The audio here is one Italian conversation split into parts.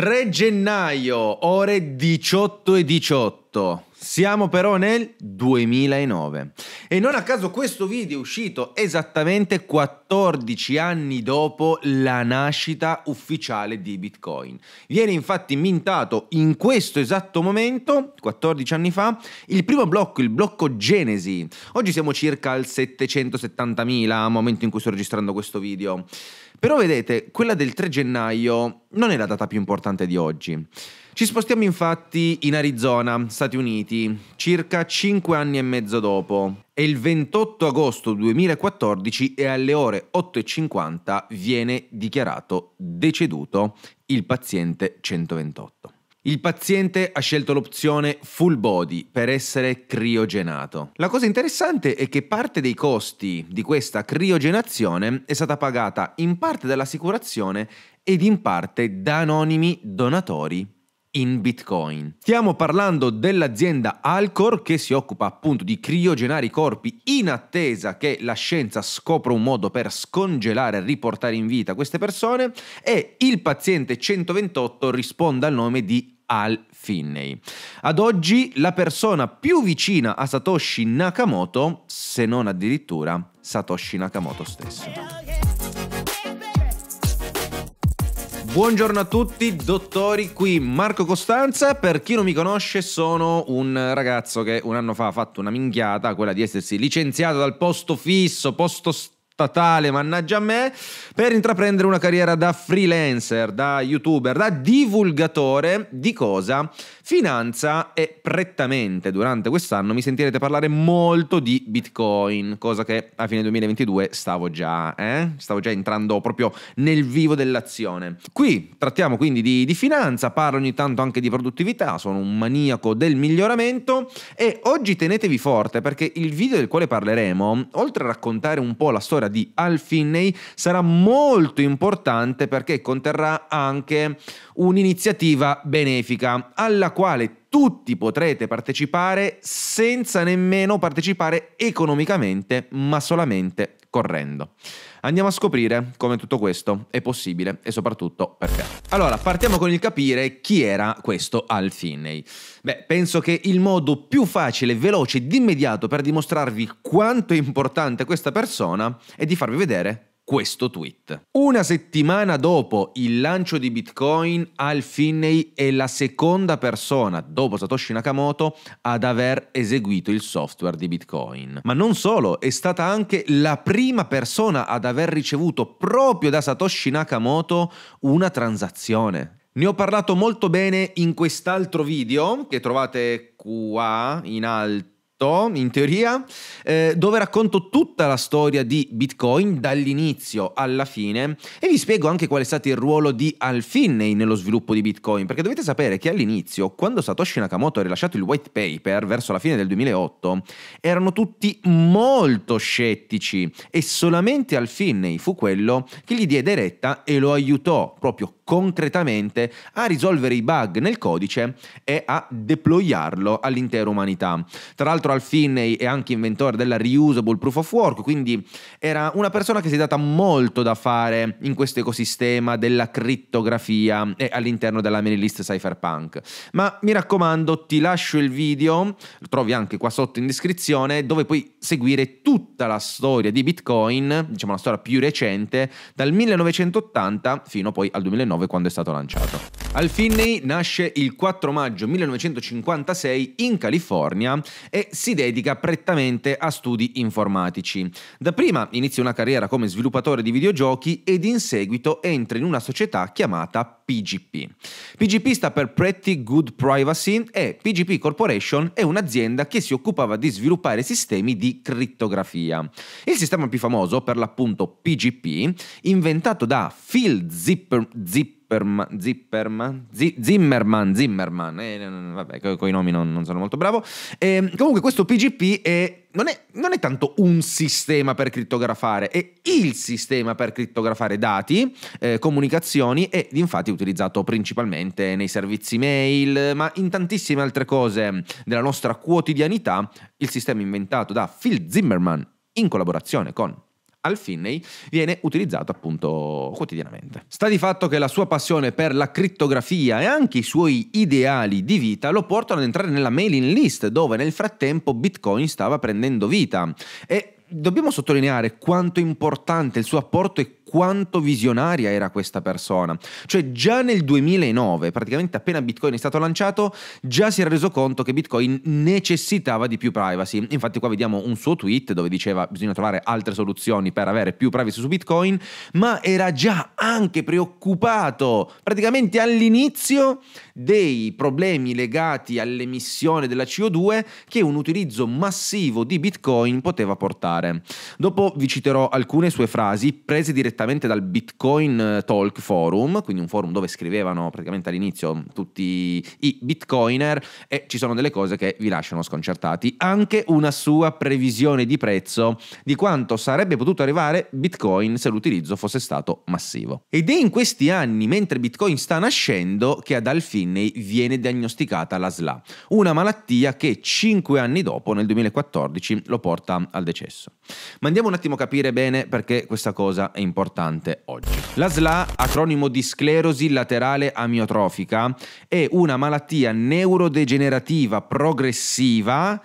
3 gennaio, ore 18 e 18. Siamo però nel 2009 e non a caso questo video è uscito esattamente 14 anni dopo la nascita ufficiale di Bitcoin. Viene infatti mintato in questo esatto momento, 14 anni fa, il primo blocco, il blocco Genesi. Oggi siamo circa al 770.000, momento in cui sto registrando questo video. Però vedete, quella del 3 gennaio non è la data più importante di oggi. Ci spostiamo infatti in Arizona, Stati Uniti, circa 5 anni e mezzo dopo. E il 28 agosto 2014 e alle ore 8.50 viene dichiarato deceduto il paziente 128. Il paziente ha scelto l'opzione full body per essere criogenato. La cosa interessante è che parte dei costi di questa criogenazione è stata pagata in parte dall'assicurazione ed in parte da anonimi donatori in Bitcoin. Stiamo parlando dell'azienda Alcor che si occupa appunto di criogenare i corpi in attesa che la scienza scopra un modo per scongelare e riportare in vita queste persone e il paziente 128 risponde al nome di Al Finney. Ad oggi la persona più vicina a Satoshi Nakamoto, se non addirittura Satoshi Nakamoto stesso. Buongiorno a tutti, dottori, qui Marco Costanza. Per chi non mi conosce, sono un ragazzo che un anno fa ha fatto una minchiata, quella di essersi licenziato dal posto fisso, posto stabile statale, mannaggia a me, per intraprendere una carriera da freelancer, da youtuber, da divulgatore di cosa? Finanza e prettamente durante quest'anno mi sentirete parlare molto di Bitcoin, cosa che a fine 2022 stavo già, eh? stavo già entrando proprio nel vivo dell'azione. Qui trattiamo quindi di, di finanza, parlo ogni tanto anche di produttività, sono un maniaco del miglioramento e oggi tenetevi forte perché il video del quale parleremo, oltre a raccontare un po' la storia di Al Finney sarà molto importante perché conterrà anche un'iniziativa benefica alla quale tutti potrete partecipare senza nemmeno partecipare economicamente, ma solamente correndo. Andiamo a scoprire come tutto questo è possibile e soprattutto perché. Allora, partiamo con il capire chi era questo Al Finney. Beh, penso che il modo più facile, veloce ed immediato per dimostrarvi quanto è importante questa persona è di farvi vedere questo tweet. Una settimana dopo il lancio di Bitcoin, Al Finney è la seconda persona, dopo Satoshi Nakamoto, ad aver eseguito il software di Bitcoin. Ma non solo, è stata anche la prima persona ad aver ricevuto proprio da Satoshi Nakamoto una transazione. Ne ho parlato molto bene in quest'altro video che trovate qua in alto Certo, in teoria, eh, dove racconto tutta la storia di Bitcoin dall'inizio alla fine e vi spiego anche qual è stato il ruolo di Alfinney nello sviluppo di Bitcoin, perché dovete sapere che all'inizio, quando Satoshi Nakamoto ha rilasciato il white paper verso la fine del 2008, erano tutti molto scettici e solamente Alfinney fu quello che gli diede retta e lo aiutò proprio concretamente a risolvere i bug nel codice e a deployarlo all'intera umanità. Tra l'altro Al Finney è anche inventore della reusable proof of work, quindi era una persona che si è data molto da fare in questo ecosistema della criptografia e all'interno della mailing list cypherpunk. Ma mi raccomando, ti lascio il video, lo trovi anche qua sotto in descrizione, dove puoi seguire tutta la storia di Bitcoin, diciamo la storia più recente, dal 1980 fino poi al 2009 2009 quando è stato lanciato. Al Finney nasce il 4 maggio 1956 in California e si dedica prettamente a studi informatici. Dapprima inizia una carriera come sviluppatore di videogiochi ed in seguito entra in una società chiamata PGP. PGP sta per Pretty Good Privacy e PGP Corporation è un'azienda che si occupava di sviluppare sistemi di crittografia. Il sistema più famoso, per l'appunto PGP, inventato da Phil Zipper, Zipper Zipperman, Zipperman Z- Zimmerman, Zimmerman, eh, vabbè, co- i nomi non, non, sono molto bravo. Eh, comunque questo PGP è, non, è, non, è, tanto un sistema per crittografare, è il sistema per crittografare dati, eh, comunicazioni e infatti è utilizzato principalmente nei servizi mail, ma in tantissime altre cose della nostra quotidianità, il sistema inventato da Phil Zimmerman in collaborazione con al Finney viene utilizzato appunto quotidianamente. Sta di fatto che la sua passione per la crittografia e anche i suoi ideali di vita lo portano ad entrare nella mailing list dove nel frattempo Bitcoin stava prendendo vita e Dobbiamo sottolineare quanto importante il suo apporto e quanto visionaria era questa persona. Cioè già nel 2009, praticamente appena Bitcoin è stato lanciato, già si era reso conto che Bitcoin necessitava di più privacy. Infatti qua vediamo un suo tweet dove diceva bisogna trovare altre soluzioni per avere più privacy su Bitcoin, ma era già anche preoccupato praticamente all'inizio dei problemi legati all'emissione della CO2 che un utilizzo massivo di Bitcoin poteva portare. Dopo vi citerò alcune sue frasi prese direttamente direttamente dal Bitcoin eh, Talk Forum, quindi un forum dove scrivevano praticamente all'inizio tutti i bitcoiner e ci sono delle cose che vi lasciano sconcertati, anche una sua previsione di prezzo di quanto sarebbe potuto arrivare Bitcoin se l'utilizzo fosse stato massivo. Ed è in questi anni, mentre Bitcoin sta nascendo, che ad Al viene diagnosticata la SLA, una malattia che 5 anni dopo, nel 2014, lo porta al decesso. Ma andiamo un attimo a capire bene perché questa cosa è importante importante oggi. La SLA, acronimo di sclerosi laterale amiotrofica, è una malattia neurodegenerativa progressiva.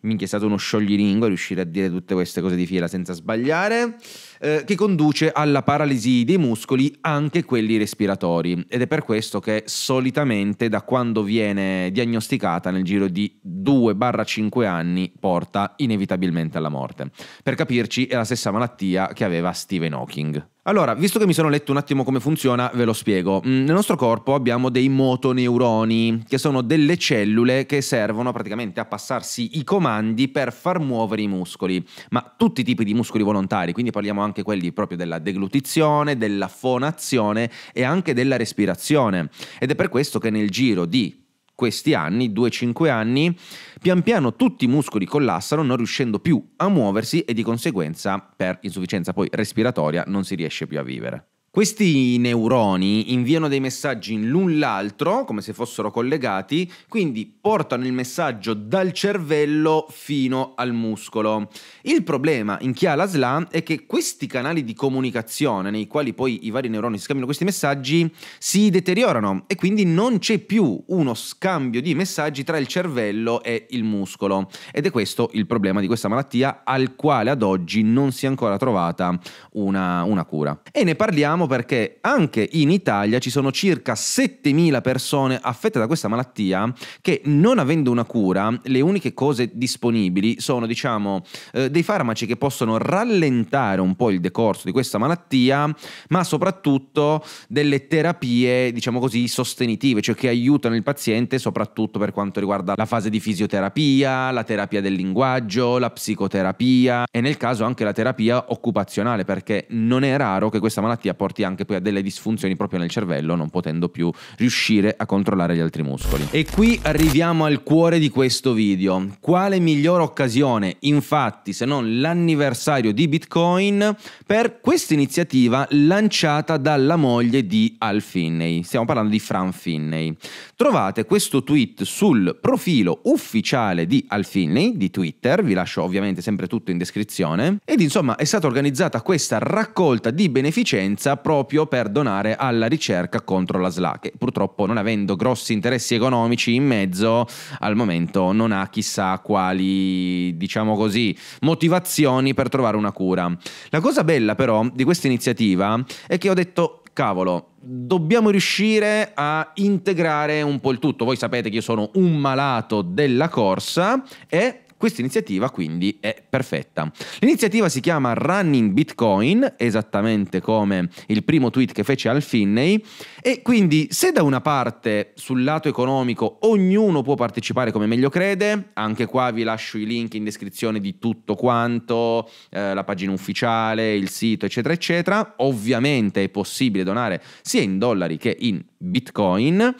Minchia, è stato uno scioglilingo riuscire a dire tutte queste cose di fila senza sbagliare eh, che conduce alla paralisi dei muscoli, anche quelli respiratori. Ed è per questo che solitamente da quando viene diagnosticata nel giro di 2-5 anni porta inevitabilmente alla morte. Per capirci, è la stessa malattia che aveva Stephen Hawking. Allora, visto che mi sono letto un attimo come funziona, ve lo spiego. Mm, nel nostro corpo abbiamo dei motoneuroni, che sono delle cellule che servono praticamente a passarsi i comandi per far muovere i muscoli, ma tutti i tipi di muscoli volontari, quindi parliamo anche anche quelli proprio della deglutizione, della fonazione e anche della respirazione. Ed è per questo che nel giro di questi anni, 2-5 anni, pian piano tutti i muscoli collassano non riuscendo più a muoversi e di conseguenza per insufficienza poi respiratoria non si riesce più a vivere. Questi neuroni inviano dei messaggi l'un l'altro, come se fossero collegati, quindi portano il messaggio dal cervello fino al muscolo. Il problema in Chiala Slam è che questi canali di comunicazione, nei quali poi i vari neuroni scambiano questi messaggi, si deteriorano e quindi non c'è più uno scambio di messaggi tra il cervello e il muscolo. Ed è questo il problema di questa malattia, al quale ad oggi non si è ancora trovata una, una cura. E ne parliamo parliamo perché anche in Italia ci sono circa 7.000 persone affette da questa malattia che non avendo una cura, le uniche cose disponibili sono diciamo eh, dei farmaci che possono rallentare un po' il decorso di questa malattia, ma soprattutto delle terapie diciamo così sostenitive, cioè che aiutano il paziente soprattutto per quanto riguarda la fase di fisioterapia, la terapia del linguaggio, la psicoterapia e nel caso anche la terapia occupazionale perché non è raro che questa malattia porti porti anche poi a delle disfunzioni proprio nel cervello, non potendo più riuscire a controllare gli altri muscoli. E qui arriviamo al cuore di questo video. Quale migliore occasione, infatti, se non l'anniversario di Bitcoin, per questa iniziativa lanciata dalla moglie di Al Finney? Stiamo parlando di Fran Finney. Trovate questo tweet sul profilo ufficiale di Al Finney di Twitter, vi lascio ovviamente sempre tutto in descrizione, ed insomma è stata organizzata questa raccolta di beneficenza proprio per donare alla ricerca contro la SLA, che purtroppo non avendo grossi interessi economici in mezzo, al momento non ha chissà quali, diciamo così, motivazioni per trovare una cura. La cosa bella però di questa iniziativa è che ho detto cavolo, dobbiamo riuscire a integrare un po' il tutto. Voi sapete che io sono un malato della corsa e questa iniziativa quindi è perfetta. L'iniziativa si chiama Running Bitcoin, esattamente come il primo tweet che fece Al Finney, e quindi se da una parte sul lato economico ognuno può partecipare come meglio crede, anche qua vi lascio i link in descrizione di tutto quanto, eh, la pagina ufficiale, il sito, eccetera, eccetera, ovviamente è possibile donare sia in dollari che in bitcoin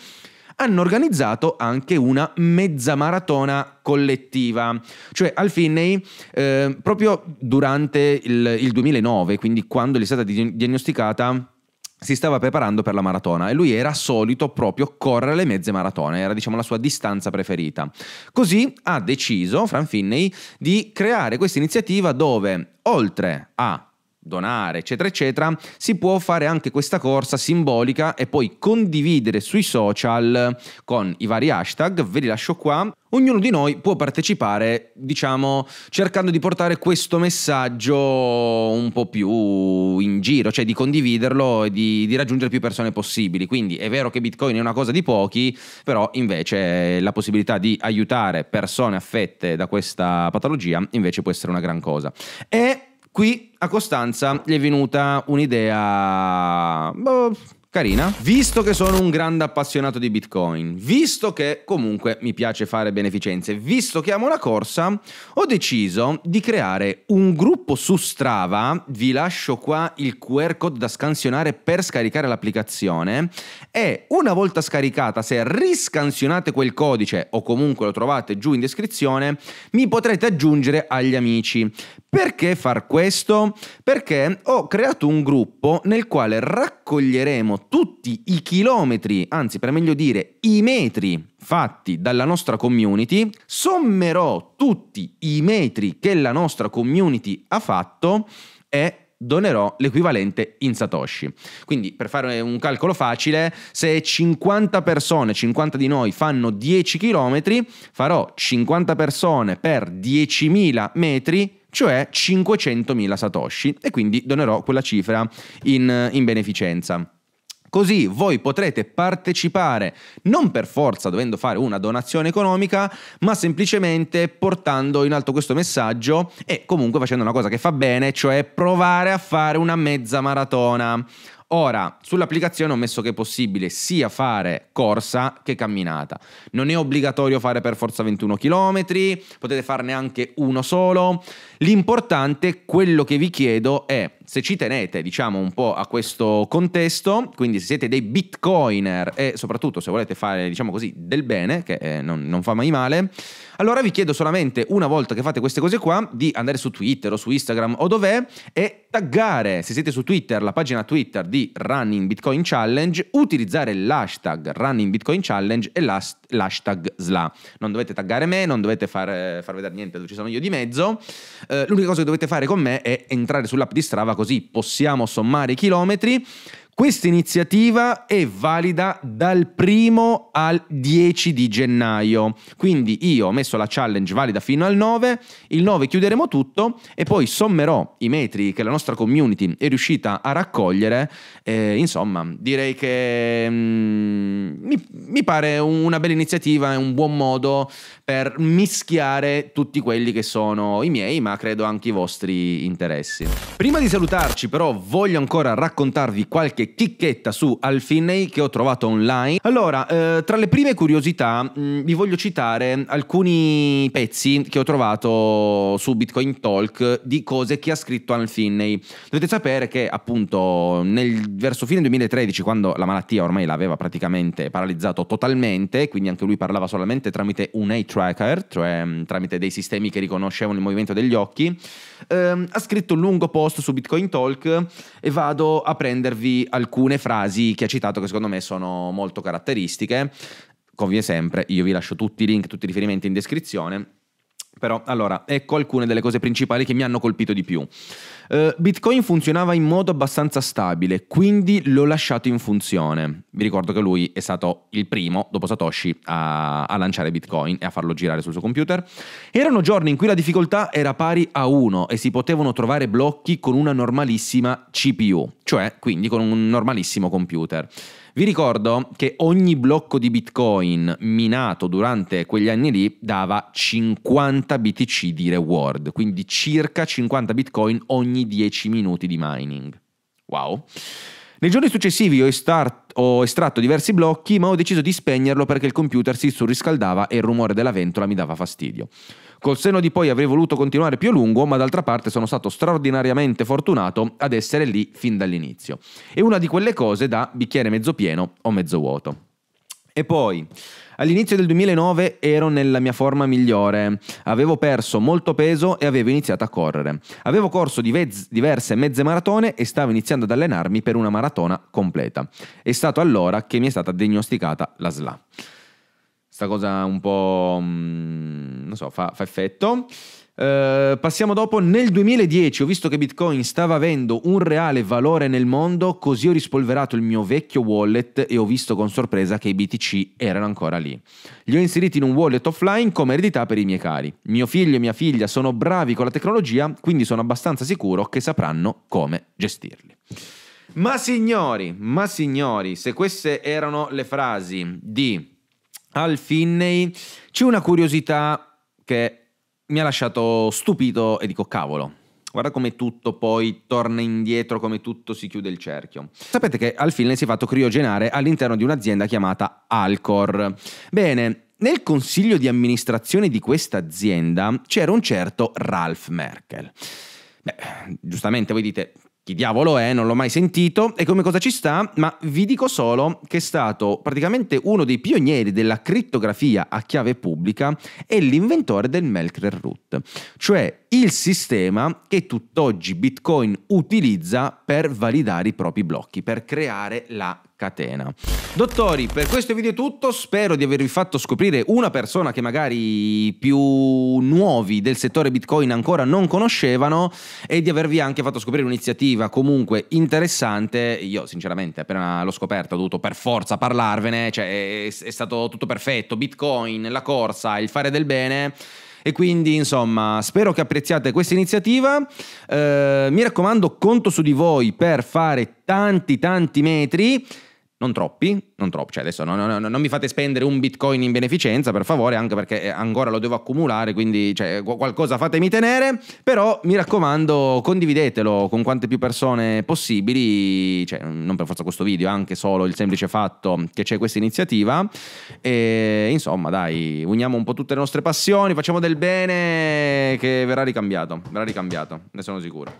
hanno organizzato anche una mezza maratona collettiva. Cioè al Finney, eh, proprio durante il, il 2009, quindi quando gli è stata di- diagnosticata si stava preparando per la maratona e lui era solito proprio correre le mezze maratone, era diciamo la sua distanza preferita. Così ha deciso, Fran Finney, di creare questa iniziativa dove oltre a donare, eccetera, eccetera, si può fare anche questa corsa simbolica e poi condividere sui social con i vari hashtag, ve li lascio qua. Ognuno di noi può partecipare, diciamo, cercando di portare questo messaggio un po' più in giro, cioè di condividerlo e di, di raggiungere più persone possibili. Quindi è vero che Bitcoin è una cosa di pochi, però invece la possibilità di aiutare persone affette da questa patologia invece può essere una gran cosa. E Qui a Costanza gli è venuta un'idea... Boh, carina. Visto che sono un grande appassionato di Bitcoin, visto che comunque mi piace fare beneficenze, visto che amo la corsa, ho deciso di creare un gruppo su Strava, vi lascio qua il QR code da scansionare per scaricare l'applicazione e una volta scaricata, se riscansionate quel codice o comunque lo trovate giù in descrizione, mi potrete aggiungere agli amici. Perché far questo? Perché ho creato un gruppo nel quale raccoglieremo tutti i chilometri, anzi per meglio dire i metri fatti dalla nostra community, sommerò tutti i metri che la nostra community ha fatto e donerò l'equivalente in Satoshi. Quindi per fare un calcolo facile, se 50 persone, 50 di noi fanno 10 km, farò 50 persone per 10.000 metri cioè 500.000 satoshi e quindi donerò quella cifra in, in beneficenza. Così voi potrete partecipare non per forza dovendo fare una donazione economica, ma semplicemente portando in alto questo messaggio e comunque facendo una cosa che fa bene, cioè provare a fare una mezza maratona. Ora, sull'applicazione ho messo che è possibile sia fare corsa che camminata. Non è obbligatorio fare per forza 21 km, potete farne anche uno solo. L'importante, quello che vi chiedo è, se ci tenete diciamo un po' a questo contesto, quindi se siete dei bitcoiner e soprattutto se volete fare diciamo così del bene, che eh, non, non fa mai male, allora vi chiedo solamente una volta che fate queste cose qua di andare su Twitter o su Instagram o dov'è e taggare, se siete su Twitter, la pagina Twitter di Running Bitcoin Challenge, utilizzare l'hashtag Running Bitcoin Challenge e l'hashtag SLA. Non dovete taggare me, non dovete far, far vedere niente dove ci sono io di mezzo eh, l'unica cosa che dovete fare con me è entrare sull'app di Strava così possiamo sommare i chilometri. Questa iniziativa è valida dal primo al 10 di gennaio, quindi io ho messo la challenge valida fino al 9, il 9 chiuderemo tutto e poi sommerò i metri che la nostra community è riuscita a raccogliere. Eh, insomma, direi che mm, mi, mi pare una bella iniziativa, è un buon modo per mischiare tutti quelli che sono i miei, ma credo anche i vostri interessi. Prima di salutarci però voglio ancora raccontarvi qualche chicchetta su Alfinney che ho trovato online. Allora, eh, tra le prime curiosità mh, mm, vi voglio citare alcuni pezzi che ho trovato su Bitcoin Talk di cose che ha scritto Alfinney. Dovete sapere che appunto nel, verso fine 2013, quando la malattia ormai l'aveva praticamente paralizzato totalmente, quindi anche lui parlava solamente tramite un A-Track, tracker, cioè mm, tramite dei sistemi che riconoscevano il movimento degli occhi, ehm, ha scritto un lungo post su Bitcoin Talk e vado a prendervi alcune frasi che ha citato che secondo me sono molto caratteristiche. Come sempre, io vi lascio tutti i link, tutti i riferimenti in descrizione. Però allora, ecco alcune delle cose principali che mi hanno colpito di più. Uh, Bitcoin funzionava in modo abbastanza stabile, quindi l'ho lasciato in funzione. Vi ricordo che lui è stato il primo, dopo Satoshi, a, a lanciare Bitcoin e a farlo girare sul suo computer. Erano giorni in cui la difficoltà era pari a 1 e si potevano trovare blocchi con una normalissima CPU, cioè quindi con un normalissimo computer. Vi ricordo che ogni blocco di Bitcoin minato durante quegli anni lì dava 50 BTC di reward, quindi circa 50 Bitcoin ogni primi 10 minuti di mining. Wow. Nei giorni successivi ho, estart, ho, estratto diversi blocchi, ma ho deciso di spegnerlo perché il computer si surriscaldava e il rumore della ventola mi dava fastidio. Col senno di poi avrei voluto continuare più a lungo, ma d'altra parte sono stato straordinariamente fortunato ad essere lì fin dall'inizio. E una di quelle cose da bicchiere mezzo pieno o mezzo vuoto. E poi All'inizio del 2009 ero nella mia forma migliore, avevo perso molto peso e avevo iniziato a correre. Avevo corso divez- diverse mezze maratone e stavo iniziando ad allenarmi per una maratona completa. È stato allora che mi è stata diagnosticata la SLA. Sta cosa un po'... Mm, non so, fa, fa effetto. Eh, passiamo dopo nel 2010 ho visto che Bitcoin stava avendo un reale valore nel mondo così ho rispolverato il mio vecchio wallet e ho visto con sorpresa che i BTC erano ancora lì li ho inseriti in un wallet offline come eredità per i miei cari mio figlio e mia figlia sono bravi con la tecnologia quindi sono abbastanza sicuro che sapranno come gestirli ma signori ma signori se queste erano le frasi di Al Finney c'è una curiosità che mi ha lasciato stupito e dico cavolo. Guarda come tutto poi torna indietro, come tutto si chiude il cerchio. Sapete che al film si è fatto criogenare all'interno di un'azienda chiamata Alcor. Bene, nel consiglio di amministrazione di questa azienda c'era un certo Ralph Merkel. Beh, giustamente voi dite chi diavolo è, non l'ho mai sentito e come cosa ci sta, ma vi dico solo che è stato praticamente uno dei pionieri della criptografia a chiave pubblica e l'inventore del Melker Root, cioè il sistema che tutt'oggi Bitcoin utilizza per validare i propri blocchi, per creare la catena. Dottori, per questo video è tutto, spero di avervi fatto scoprire una persona che magari più nuovi del settore Bitcoin ancora non conoscevano e di avervi anche fatto scoprire un'iniziativa comunque interessante. Io sinceramente appena l'ho scoperto ho dovuto per forza parlarvene, cioè è, è stato tutto perfetto, Bitcoin, la corsa, il fare del bene. E quindi, insomma, spero che apprezziate questa iniziativa. Eh, mi raccomando, conto su di voi per fare tanti, tanti metri non troppi, non troppi, cioè adesso no, no, non mi fate spendere un bitcoin in beneficenza per favore, anche perché eh, ancora lo devo accumulare, quindi cioè, qualcosa fatemi tenere, però mi raccomando condividetelo con quante più persone possibili, cioè, non per forza questo video, anche solo il semplice fatto che c'è questa iniziativa e insomma dai, uniamo un po' tutte le nostre passioni, facciamo del bene che verrà ricambiato, verrà ricambiato, ne sono sicuro.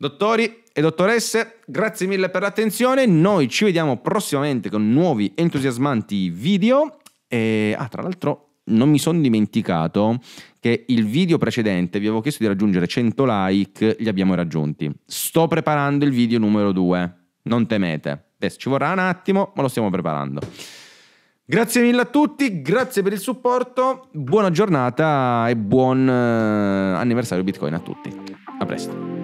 Dottori e dottoresse, grazie mille per l'attenzione, noi ci vediamo prossimamente con nuovi entusiasmanti video e ah, tra l'altro non mi sono dimenticato che il video precedente vi avevo chiesto di raggiungere 100 like, li abbiamo raggiunti. Sto preparando il video numero 2, non temete. Adesso ci vorrà un attimo, ma lo stiamo preparando. Grazie mille a tutti, grazie per il supporto, buona giornata e buon eh, anniversario Bitcoin a tutti. A presto.